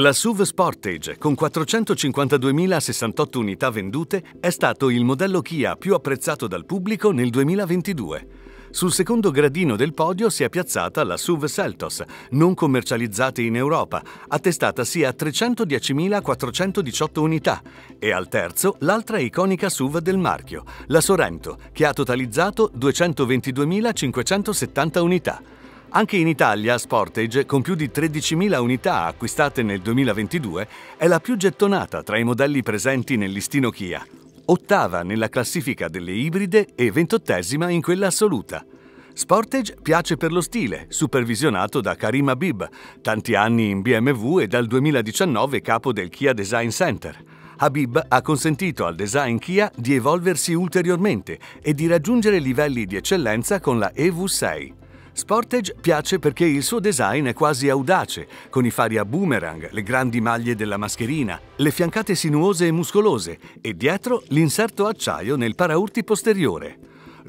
La SUV Sportage, con 452.068 unità vendute, è stato il modello Kia più apprezzato dal pubblico nel 2022. Sul secondo gradino del podio si è piazzata la SUV Seltos, non commercializzata in Europa, attestata sia a 310.418 unità, e al terzo l'altra iconica SUV del marchio, la Sorento, che ha totalizzato 222.570 unità. Anche in Italia Sportage, con più di 13.000 unità acquistate nel 2022, è la più gettonata tra i modelli presenti nel listino Kia, ottava nella classifica delle ibride e ventottesima in quella assoluta. Sportage piace per lo stile, supervisionato da Karim Abib, tanti anni in BMW e dal 2019 capo del Kia Design Center. Habib ha consentito al design Kia di evolversi ulteriormente e di raggiungere livelli di eccellenza con la EV6. Sportage piace perché il suo design è quasi audace, con i fari a boomerang, le grandi maglie della mascherina, le fiancate sinuose e muscolose e dietro l'inserto acciaio nel paraurti posteriore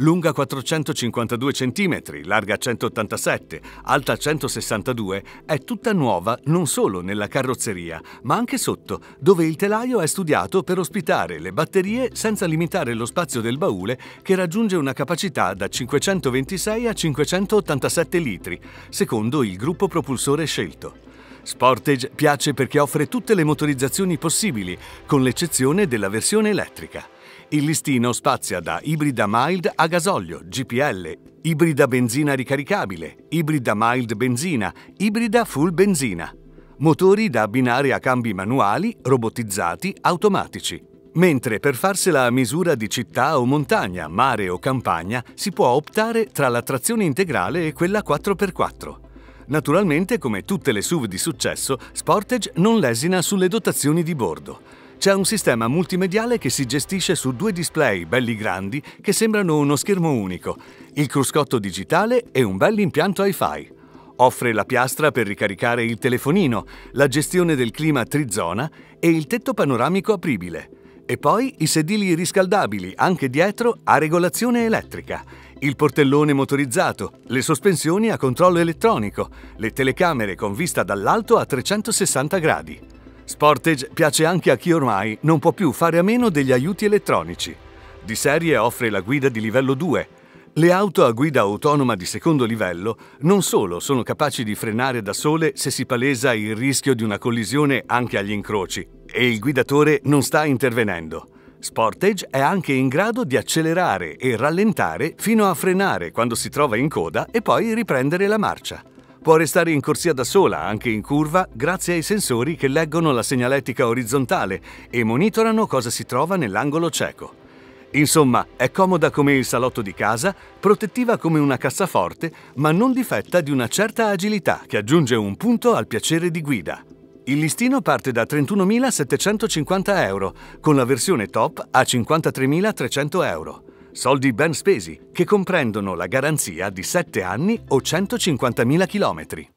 lunga 452 cm, larga 187, alta 162, è tutta nuova non solo nella carrozzeria, ma anche sotto, dove il telaio è studiato per ospitare le batterie senza limitare lo spazio del baule che raggiunge una capacità da 526 a 587 litri, secondo il gruppo propulsore scelto. Sportage piace perché offre tutte le motorizzazioni possibili, con l'eccezione della versione elettrica. Il listino spazia da ibrida mild a gasolio, GPL, ibrida benzina ricaricabile, ibrida mild benzina, ibrida full benzina. Motori da abbinare a cambi manuali, robotizzati, automatici. Mentre per farsela a misura di città o montagna, mare o campagna, si può optare tra la trazione integrale e quella 4x4. Naturalmente, come tutte le SUV di successo, Sportage non lesina sulle dotazioni di bordo. C'è un sistema multimediale che si gestisce su due display belli grandi che sembrano uno schermo unico, il cruscotto digitale e un bel impianto hi-fi. Offre la piastra per ricaricare il telefonino, la gestione del clima trizona e il tetto panoramico apribile. E poi i sedili riscaldabili, anche dietro, a regolazione elettrica, il portellone motorizzato, le sospensioni a controllo elettronico, le telecamere con vista dall'alto a 360 gradi. Sportage piace anche a chi ormai non può più fare a meno degli aiuti elettronici. Di serie offre la guida di livello 2. Le auto a guida autonoma di secondo livello non solo sono capaci di frenare da sole se si palesa il rischio di una collisione anche agli incroci e il guidatore non sta intervenendo. Sportage è anche in grado di accelerare e rallentare fino a frenare quando si trova in coda e poi riprendere la marcia. Può restare in corsia da sola, anche in curva, grazie ai sensori che leggono la segnalettica orizzontale e monitorano cosa si trova nell'angolo cieco. Insomma, è comoda come il salotto di casa, protettiva come una cassaforte, ma non difetta di una certa agilità che aggiunge un punto al piacere di guida. Il listino parte da 31.750 euro, con la versione top a 53.300 euro soldi ben spesi, che comprendono la garanzia di 7 anni o 150.000 km.